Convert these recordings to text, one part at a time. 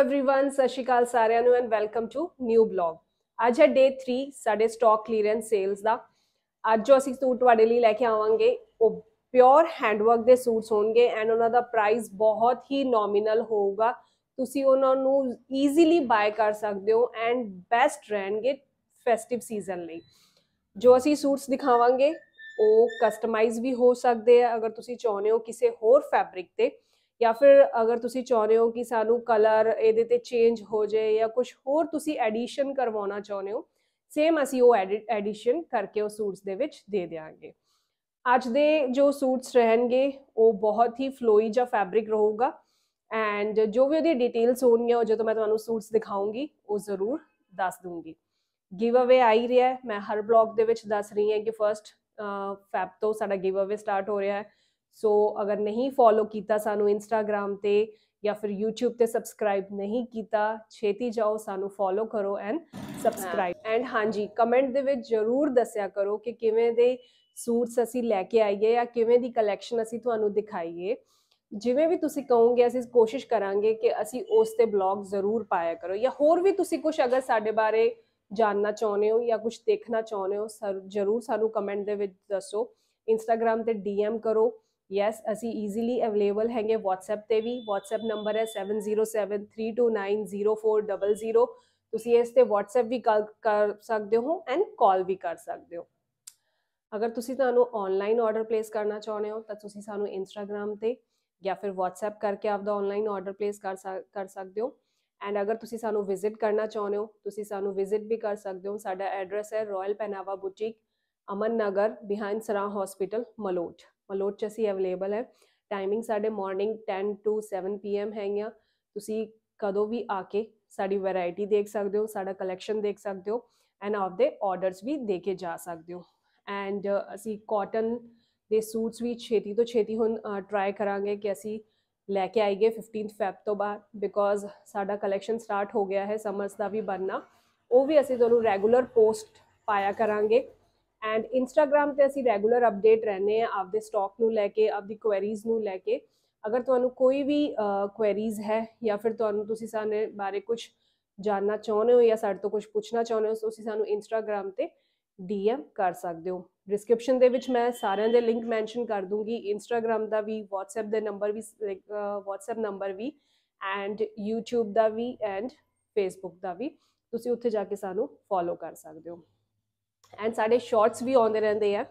everyone सत श्रीकाल साਰਿਆਂ ਨੂੰ and welcome to new blog ਅੱਜ ਹੈ ਡੇ 3 ਸਾਡੇ ਸਟਾਕ ਕਲੀਅਰੈਂਸ ਸੇਲਸ ਦਾ ਅੱਜ ਜੋ ਅਸੀਂ ਸੂਟ ਤੁਹਾਡੇ ਲਈ ਲੈ ਕੇ ਆਵਾਂਗੇ ਉਹ ਪਿਓਰ ਹੈਂਡਵਰਕ ਦੇ ਸੂਟਸ ਹੋਣਗੇ ਐਂਡ ਉਹਨਾਂ ਦਾ ਪ੍ਰਾਈਸ ਬਹੁਤ ਹੀ ਨੋਮੀਨਲ ਹੋਊਗਾ ਤੁਸੀਂ ਉਹਨਾਂ ਨੂੰ ਈਜ਼ੀਲੀ ਬਾਏ ਕਰ ਸਕਦੇ ਹੋ ਐਂਡ ਬੈਸਟ ਰਹਿਣਗੇ ਫੈਸਟਿਵ ਸੀਜ਼ਨ ਲਈ ਜੋ ਅਸੀਂ ਸੂਟਸ ਦਿਖਾਵਾਂਗੇ ਉਹ ਕਸਟਮਾਈਜ਼ ਵੀ ਹੋ ਸਕਦੇ ਆ ਅਗਰ ਤੁਸੀਂ ਚਾਹੁੰਦੇ ਹੋ ਕਿਸੇ ਹੋਰ ਫੈਬਰਿਕ ਤੇ ਜਾਂ ਫਿਰ ਅਗਰ ਤੁਸੀਂ ਚਾਹੁੰਦੇ ਹੋ ਕਿ ਸਾਨੂੰ ਕਲਰ ਇਹਦੇ ਤੇ ਚੇਂਜ ਹੋ ਜਾਏ ਜਾਂ ਕੁਝ ਹੋਰ ਤੁਸੀਂ ਐਡੀਸ਼ਨ ਕਰਵਾਉਣਾ ਚਾਹੁੰਦੇ ਹੋ ਸੇਮ ਅਸੀਂ ਉਹ ਐਡੀਸ਼ਨ ਕਰਕੇ ਉਹ ਸੂਟਸ ਦੇ ਵਿੱਚ ਦੇ ਦੇਵਾਂਗੇ ਅੱਜ ਦੇ ਜੋ ਸੂਟਸ ਰਹਿਣਗੇ ਉਹ ਬਹੁਤ ਹੀ ਫਲੋਈ ਜਾਂ ਫੈਬਰਿਕ ਰਹੂਗਾ ਐਂਡ ਜੋ ਵੀ ਉਹਦੀ ਡਿਟੇਲਸ ਹੋਣਗੀਆਂ ਉਹ ਜਦੋਂ ਮੈਂ ਤੁਹਾਨੂੰ ਸੂਟਸ ਦਿਖਾਉਂਗੀ ਉਹ ਜ਼ਰੂਰ ਦੱਸ ਦੂੰਗੀ ਗਿਵ ਅਵੇ ਆਈ ਰਿਹਾ ਹੈ ਮੈਂ ਹਰ ਬਲੌਗ ਦੇ ਵਿੱਚ ਦੱਸ ਰਹੀ ਹਾਂ ਕਿ ਫਰਸਟ ਫੈਬ ਤੋਂ ਸਾਡਾ ਗਿਵ ਅਵੇ ਸਟਾਰਟ ਹੋ ਰਿਹਾ ਹੈ ਸੋ ਅਗਰ ਨਹੀਂ ਫੋਲੋ ਕੀਤਾ ਸਾਨੂੰ ਇੰਸਟਾਗ੍ਰam ਤੇ ਜਾਂ ਫਿਰ YouTube ਤੇ ਸਬਸਕ੍ਰਾਈਬ ਨਹੀਂ ਕੀਤਾ ਛੇਤੀ ਜਾਓ ਸਾਨੂੰ ਫੋਲੋ ਕਰੋ ਐਂਡ ਸਬਸਕ੍ਰਾਈਬ ਐਂਡ ਹਾਂਜੀ ਕਮੈਂਟ ਦੇ ਵਿੱਚ ਜਰੂਰ ਦੱਸਿਆ ਕਰੋ ਕਿ ਕਿਵੇਂ ਦੇ ਸੂਟਸ ਅਸੀਂ ਲੈ ਕੇ ਆਈਏ ਜਾਂ ਕਿਵੇਂ ਦੀ ਕਲੈਕਸ਼ਨ ਅਸੀਂ ਤੁਹਾਨੂੰ ਦਿਖਾਈਏ ਜਿਵੇਂ ਵੀ ਤੁਸੀਂ ਕਹੋਗੇ ਅਸੀਂ ਕੋਸ਼ਿਸ਼ ਕਰਾਂਗੇ ਕਿ ਅਸੀਂ ਉਸ ਤੇ ਬਲੌਗ ਜ਼ਰੂਰ ਪਾਇਆ ਕਰੋ ਜਾਂ ਹੋਰ ਵੀ ਤੁਸੀਂ ਕੁਝ ਅਗਰ ਸਾਡੇ ਬਾਰੇ ਜਾਨਣਾ ਚਾਹੁੰਦੇ ਹੋ ਜਾਂ ਕੁਝ ਦੇਖਣਾ ਚਾਹੁੰਦੇ ਹੋ ਜ਼ਰੂਰ ਸਾਨੂੰ ਕਮੈਂਟ ਦੇ ਵਿੱਚ ਦੱਸੋ ਇੰਸਟਾਗ੍ਰam ਤੇ ਡੀਐਮ ਕਰੋ यस असी ईजीली अवेलेबल है वट्सएप पर भी वट्सएप नंबर है seven zero seven three two nine zero four double zero तुम इस पर वट्सएप भी कल कर सकते हो एंड कॉल भी कर सकते हो अगर तुम ऑनलाइन ऑर्डर प्लेस करना चाहते हो तो सू इंस्टाग्राम से या फिर वट्सएप करके आपका ऑनलाइन ऑर्डर प्लेस कर स कर सद एंड अगर तुम सू विजिट करना चाहते हो तो सू विजिट भी कर सकते हो साडा एड्रेस है royal Pehnawa boutique Aman Nagar behind Sarah hospital Malout मलोच असी अवेलेबल है टाइमिंग साढ़े morning ten to seven P M हैगियाँ कदों भी आके साड़ी वरायटी देख सकते हो साड़ा कलैक्शन देख सकते हो एंड आपके ऑर्डरस भी दे के जा सकते हो एंड असी कॉटन के सूट्स भी छेती तो छेती हूँ ट्राई करा कि असी लैके आईए फिफ्टीन फैब तो बाद बिकॉज साडा कलैक्शन स्टार्ट हो गया है समर्स का भी बनना वह भी असं तो रैगूलर पोस्ट पाया करा ਐਂਡ ਇੰਸਟਾਗ੍ਰam ਤੇ ਅਸੀਂ ਰੈਗੂਲਰ ਅਪਡੇਟ ਰਹਿੰਦੇ ਆ ਆਪਦੇ ਸਟਾਕ ਨੂੰ ਲੈ ਕੇ ਆਪਦੀ ਕੁਐਰੀਜ਼ ਨੂੰ ਲੈ ਕੇ ਅਗਰ ਤੁਹਾਨੂੰ ਕੋਈ ਵੀ ਕੁਐਰੀਜ਼ ਹੈ ਜਾਂ ਫਿਰ ਤੁਹਾਨੂੰ ਤੁਸੀਂ ਸਾਡੇ ਬਾਰੇ ਕੁਝ ਜਾਨਣਾ ਚਾਹੁੰਦੇ ਹੋ ਜਾਂ ਸਾਡੇ ਤੋਂ ਕੁਝ ਪੁੱਛਣਾ ਚਾਹੁੰਦੇ ਹੋ ਤੁਸੀਂ ਸਾਨੂੰ ਇੰਸਟਾਗ੍ਰam ਤੇ ਡੀਐਮ ਕਰ ਸਕਦੇ ਹੋ ਡਿਸਕ੍ਰਿਪਸ਼ਨ ਦੇ ਵਿੱਚ ਮੈਂ ਸਾਰਿਆਂ ਦੇ ਲਿੰਕ ਮੈਂਸ਼ਨ ਕਰ ਦੂੰਗੀ ਇੰਸਟਾਗ੍ਰam ਦਾ ਵੀ WhatsApp ਦੇ ਨੰਬਰ ਵੀ WhatsApp ਨੰਬਰ ਵੀ ਐਂਡ YouTube ਦਾ ਵੀ ਐਂਡ Facebook ਦਾ ਵੀ ਤੁਸੀਂ ਉੱਥੇ ਜਾ ਕੇ ਸਾਨੂੰ ਫੋਲੋ ਕਰ ਸਕਦੇ ਹੋ एंड साढ़े शॉर्ट्स भी आते रहते हैं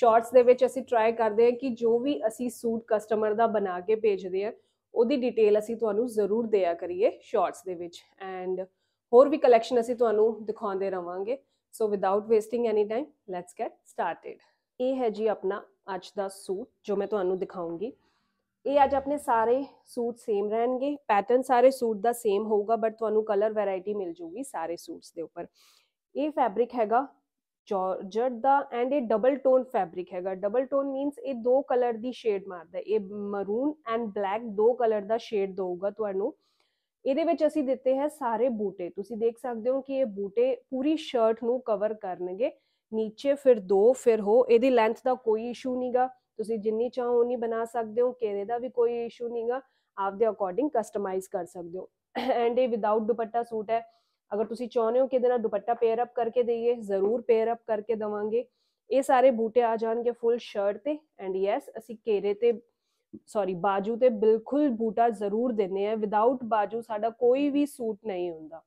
शॉर्ट्स के ट्राई करते हैं कि जो भी असी सूट कस्टमर का बना के भेजते हैं वो डिटेल असी तो जरूर दया करिए शॉर्ट्स के एंड होर भी कलैक्शन असी तो दिखाते रहेंगे so without wasting any time let's get started यह है जी अपना अज का सूट जो मैं थोनों तो दिखाऊंगी ये अज अपने सारे सूट सेम रहन पैटर्न सारे सूट का सेम होगा बट थानू कलर वैरायटी मिल जूगी सारे सूट्स के उपर यह फैब्रिक हैगा ਜਾਰਜਟ ਦਾ ਐਂਡ ਇਹ ਡਬਲ ਟੋਨ ਫੈਬਰਿਕ ਹੈਗਾ ਡਬਲ ਟੋਨ ਮੀਨਸ ਇਹ ਦੋ ਕਲਰ ਦੀ ਸ਼ੇਡ ਮਾਰਦਾ ਇਹ ਮਰੂਨ ਐਂਡ ਬਲੈਕ ਦੋ ਕਲਰ ਦਾ ਸ਼ੇਡ ਦਊਗਾ ਤੁਹਾਨੂੰ ਇਹਦੇ ਵਿੱਚ ਅਸੀਂ ਦਿੱਤੇ ਹੈ ਸਾਰੇ ਬੂਟੇ ਤੁਸੀਂ ਦੇਖ ਸਕਦੇ ਹੋ ਕਿ ਇਹ ਬੂਟੇ ਪੂਰੀ ਸ਼ਰਟ ਨੂੰ ਕਵਰ ਕਰਨਗੇ ਨੀਚੇ ਫਿਰ ਦੋ ਫਿਰ ਹੋ ਇਹਦੀ ਲੈਂਥ ਦਾ ਕੋਈ ਇਸ਼ੂ ਨਹੀਂਗਾ ਤੁਸੀਂ ਜਿੰਨੀ ਚਾਹੋ ਉਨੀ ਬਣਾ ਸਕਦੇ ਹੋ ਕਿਹਦੇ ਦਾ ਵੀ ਕੋਈ ਇਸ਼ੂ ਨਹੀਂਗਾ ਆਪਦੇ ਅਕੋਰਡਿੰਗ ਕਸਟਮਾਈਜ਼ ਕਰ ਸਕਦੇ ਹੋ ਐਂਡ ਇਹ ਵਿਦਆਊਟ ਦੁਪੱਟਾ ਸੂਟ ਹੈ ਅਗਰ ਤੁਸੀਂ ਚਾਹੁੰਦੇ ਹੋ ਕਿ ਇਹਦੇ ਨਾਲ ਦੁਪੱਟਾ ਪੇਅਰ ਅਪ ਕਰਕੇ ਦਈਏ ਜ਼ਰੂਰ ਪੇਅਰ ਅਪ ਕਰਕੇ ਦਵਾਂਗੇ ਇਹ ਸਾਰੇ ਬੂਟੇ ਆ ਜਾਣਗੇ ਫੁੱਲ ਸ਼ਰਟ ਤੇ ਐਂਡ ਯੈਸ ਅਸੀਂ ਕੇਰੇ ਤੇ ਸੌਰੀ ਬਾਜੂ ਤੇ ਬਿਲਕੁਲ ਬੂਟਾ ਜ਼ਰੂਰ ਦਿੰਨੇ ਆ ਵਿਦਆਊਟ ਬਾਜੂ ਸਾਡਾ ਕੋਈ ਵੀ ਸੂਟ ਨਹੀਂ ਹੁੰਦਾ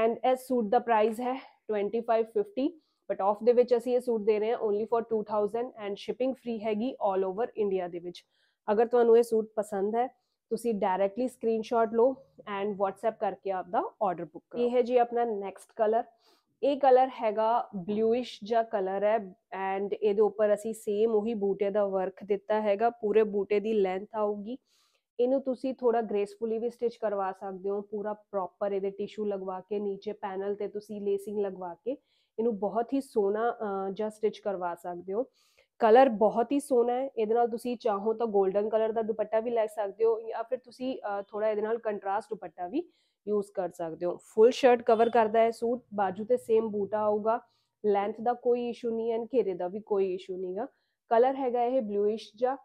ਐਂਡ ਇਸ ਸੂਟ ਦਾ ਪ੍ਰਾਈਸ ਹੈ 2550 ਬਟ ਆਫ ਦੇ ਵਿੱਚ ਅਸੀਂ ਇਹ ਸੂਟ ਦੇ ਰਹੇ ਹਾਂ only for 2000 and shipping free ਹੈਗੀ 올 ਓਵਰ ਇੰਡੀਆ ਦੇ ਵਿੱਚ ਅਗਰ ਤੁਹਾਨੂੰ ਇਹ ਸੂਟ ਪਸੰਦ ਹੈ डायरेक्टली तो स्क्रीनशॉट लो एंड वट्सएप करके आपका ऑर्डर बुक ये है जी अपना नैक्सट कलर ये कलर हैगा ब्लूइश जहा कलर है एंड ये उपर असी सेम उ बूटे का वर्क दिता है पूरे बूटे की लेंथ आऊगी इनू तुम थोड़ा ग्रेसफुली भी स्टिच करवा सकते हो पूरा प्रॉपर ये टिशू लगवा के नीचे पैनल से लेसिंग लगवा के इनू बहुत ही सोहना जहा स्टिच करवा सकते हो ਕਲਰ ਬਹੁਤ ਹੀ ਸੋਹਣਾ ਹੈ ਇਹਦੇ ਨਾਲ ਤੁਸੀਂ ਚਾਹੋ ਤਾਂ 골ਡਨ ਕਲਰ ਦਾ ਦੁਪੱਟਾ ਵੀ ਲੈ ਸਕਦੇ ਹੋ ਜਾਂ ਫਿਰ ਤੁਸੀਂ ਥੋੜਾ ਇਹਦੇ ਨਾਲ ਕੰਟਰਾਸਟ ਦੁਪੱਟਾ ਵੀ ਯੂਜ਼ ਕਰ ਸਕਦੇ ਹੋ ਫੁੱਲ ਸ਼ਰਟ ਕਵਰ ਕਰਦਾ ਹੈ ਸੂਟ ਬਾਜੂ ਤੇ ਸੇਮ ਬੂਟਾ ਆਊਗਾ ਲੈਂਥ ਦਾ ਕੋਈ ਇਸ਼ੂ ਨਹੀਂ ਐਂਡ ਘੇਰੇ ਦਾ ਵੀ ਕੋਈ ਇਸ਼ੂ ਨਹੀਂਗਾ ਕਲਰ ਹੈਗਾ ਇਹ ਬਲੂਇਸ਼ ਜਾਂ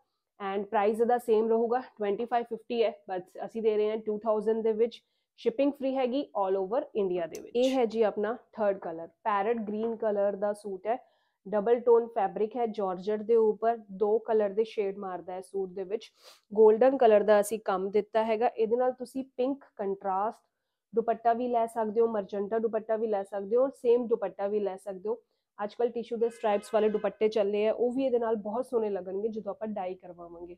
ਐਂਡ ਪ੍ਰਾਈਸ ਦਾ ਸੇਮ ਰਹੂਗਾ 2550 ਹੈ ਬਟ ਅਸੀਂ ਦੇ ਰਹੇ ਹਾਂ 2000 ਦੇ ਵਿੱਚ ਸ਼ਿਪਿੰਗ ਫ੍ਰੀ ਹੈਗੀ 올 ਓਵਰ ਇੰਡੀਆ ਦੇ ਵਿੱਚ ਇਹ ਹੈ ਜੀ ਆਪਣਾ third colour parrot green colour ਦਾ ਸੂਟ ਹੈ डबल टोन फैब्रिक है जॉर्जर के उपर दो कलर के शेड मारता है सूट के गोल्डन कलर का असी कम दिता है ये पिंक कंट्रास्ट दुपट्टा भी लै सकते हो मरजेंटा दुपट्टा भी लै सकते हो सेम दुपट्टा भी लै सकते हो अचक टिशू के स्ट्राइप्स वाले दुपट्टे चले है वह भी ये बहुत सोहने लगन गए जो आप डाई करवावे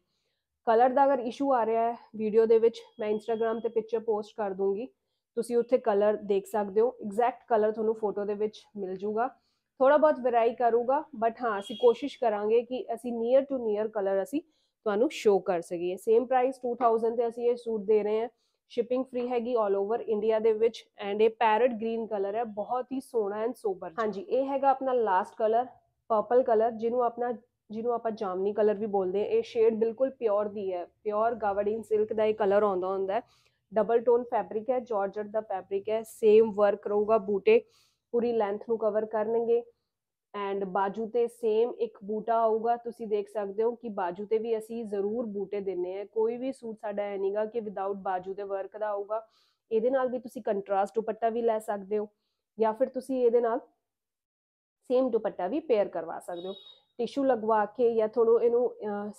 कलर का अगर इशू आ रहा है वीडियो के मैं इंस्टाग्राम से पिक्चर पोस्ट कर दूंगी तुम उत्तर कलर देख सकते हो एग्जैक्ट कलर थोड़ा फोटो के मिल जूगा थोड़ा बहुत वेराई करूँगा बट हाँ असं कोशिश करा कि असी नीयर टू नीयर कलर असी थानू शो कर सीए सेम प्राइस टू थाउजेंड से असं ये सूट दे रहे हैं शिपिंग फ्री हैगी ऑल ओवर इंडिया के and a parrot green colour है बहुत ही सोहना एंड सोबर हाँ जी ये है अपना लास्ट कलर पर्पल कलर जिन्हों अपना जिन्हों आप जामनी कलर भी बोलते हैं ये शेड बिल्कुल प्योर की है प्योर गावडीन सिल्क का एक कलर आता हों डबल टोन फैब्रिक है जॉर्जट का फैब्रिक है सेम वर्क रहूगा बूटे ਪੂਰੀ ਲੈਂਥ ਨੂੰ ਕਵਰ ਕਰਨਗੇ ਐਂਡ ਬਾਜੂ ਤੇ ਸੇਮ ਇੱਕ ਬੂਟਾ ਆਊਗਾ ਤੁਸੀਂ ਦੇਖ ਸਕਦੇ ਹੋ ਕਿ ਬਾਜੂ ਤੇ ਵੀ ਅਸੀਂ ਜ਼ਰੂਰ ਬੂਟੇ ਦਿੰਨੇ ਆ ਕੋਈ ਵੀ ਸੂਟ ਸਾਡਾ ਐ ਨਹੀਂਗਾ ਕਿ ਵਿਦਆਊਟ ਬਾਜੂ ਦੇ ਵਰਕ ਦਾ ਆਊਗਾ ਇਹਦੇ ਨਾਲ ਵੀ ਤੁਸੀਂ ਕੰਟਰਾਸਟ ਦੁਪੱਟਾ ਵੀ ਲੈ ਸਕਦੇ ਹੋ ਜਾਂ ਫਿਰ ਤੁਸੀਂ ਇਹਦੇ ਨਾਲ ਸੇਮ ਦੁਪੱਟਾ ਵੀ ਪੇਅਰ ਕਰਵਾ ਸਕਦੇ ਹੋ ਟਿਸ਼ੂ ਲਗਵਾ ਕੇ ਜਾਂ ਥੋੜੋ ਇਹਨੂੰ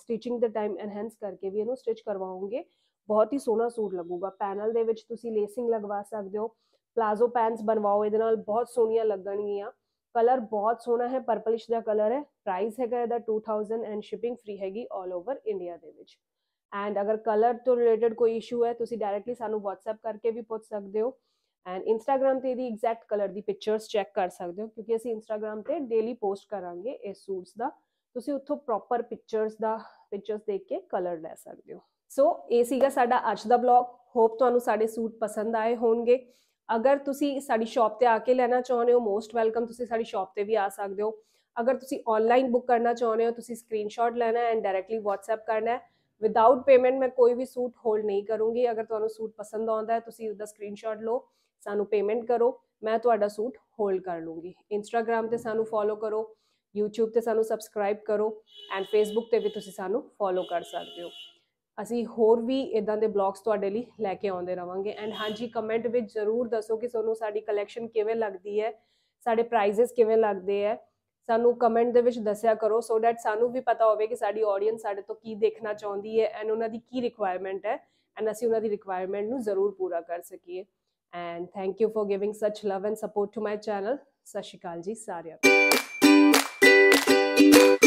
ਸਟਿਚਿੰਗ ਦਾ ਟਾਈਮ ਐਨਹਾਂਸ ਕਰਕੇ ਵੀ ਇਹਨੂੰ ਸਟਿਚ ਕਰਵਾਉਂਗੇ ਬਹੁਤ ਹੀ ਸੋਹਣਾ ਸੂਟ ਲੱਗੂਗਾ ਪੈਨਲ ਦੇ ਵਿੱਚ ਤੁਸੀਂ ਲੇਸਿੰਗ ਲਗਵਾ ਸਕਦੇ ਹੋ प्लाजो पैंट्स बनवाओ ये बहुत सोहनिया लगन गियाँ कलर बहुत सोहना है परपलिश का कलर है प्राइस है कहता two thousand and shipping free हैगी ऑल ओवर इंडिया के एंड अगर कलर तो रिलेटेड कोई इशू है तो डायरेक्टली सू वट्सएप करके भी पुछ सकते हो एंड इंस्टाग्राम से यदि एग्जैक्ट कलर की पिक्चर्स चैक कर सकते हो क्योंकि असं इंस्टाग्राम से डेली पोस्ट करा इस सूट्स का तुम उतो प्रॉपर पिक्चर्स का पिक्चर्स देख के कलर लै सकते हो सो यह सगा अज का ब्लॉग होप तो साडे सूट पसंद आए हो अगर तुम शॉप पर आके लैना चाहते हो मोस्ट वेलकम शॉप पर भी आ सद हो अगर तुम ऑनलाइन बुक करना चाहते हो तुम स्क्रीनशॉट लेना एंड डायरैक्टली वट्सएप करना है विदाउट पेमेंट मैं कोई भी सूट होल्ड नहीं करूँगी अगर तुम्हें सूट पसंद आता है तुम उसका स्क्रीनशॉट लो सू पेमेंट करो मैं थोड़ा सूट होल्ड कर लूँगी इंस्टाग्राम से सूँ फॉलो करो यूट्यूब से सू सबसक्राइब करो एंड फेसबुक पर भी सूँ फॉलो कर सकते हो ਅਸੀਂ ਹੋਰ ਵੀ ਇਦਾਂ ਦੇ ਬਲੌਗਸ ਤੁਹਾਡੇ ਲਈ ਲੈ ਕੇ ਆਉਂਦੇ ਰਵਾਂਗੇ ਐਂਡ ਹਾਂਜੀ ਕਮੈਂਟ ਵਿੱਚ ਜ਼ਰੂਰ ਦੱਸੋ ਕਿ ਤੁਹਾਨੂੰ ਸਾਡੀ ਕਲੈਕਸ਼ਨ ਕਿਵੇਂ ਲੱਗਦੀ ਹੈ ਸਾਡੇ ਪ੍ਰਾਈਸਸ ਕਿਵੇਂ ਲੱਗਦੇ ਹੈ ਸਾਨੂੰ ਕਮੈਂਟ ਦੇ ਵਿੱਚ ਦੱਸਿਆ ਕਰੋ ਸੋ ਥੈਟ ਸਾਨੂੰ ਵੀ ਪਤਾ ਹੋਵੇ ਕਿ ਸਾਡੀ ਆਡੀਅנס ਸਾਡੇ ਤੋਂ ਕੀ ਦੇਖਣਾ ਚਾਹੁੰਦੀ ਹੈ ਐਂਡ ਉਹਨਾਂ ਦੀ ਕੀ ਰਿਕੁਆਇਰਮੈਂਟ ਹੈ ਐਂਡ ਅਸੀਂ ਉਹਨਾਂ ਦੀ ਰਿਕੁਆਇਰਮੈਂਟ ਨੂੰ ਜ਼ਰੂਰ ਪੂਰਾ ਕਰ ਸਕੀਏ and thank you for giving such love and support to my channel ਸਸ਼ੀਕਾਲ ਜੀ ਸਾਰਿਆਂ ਨੂੰ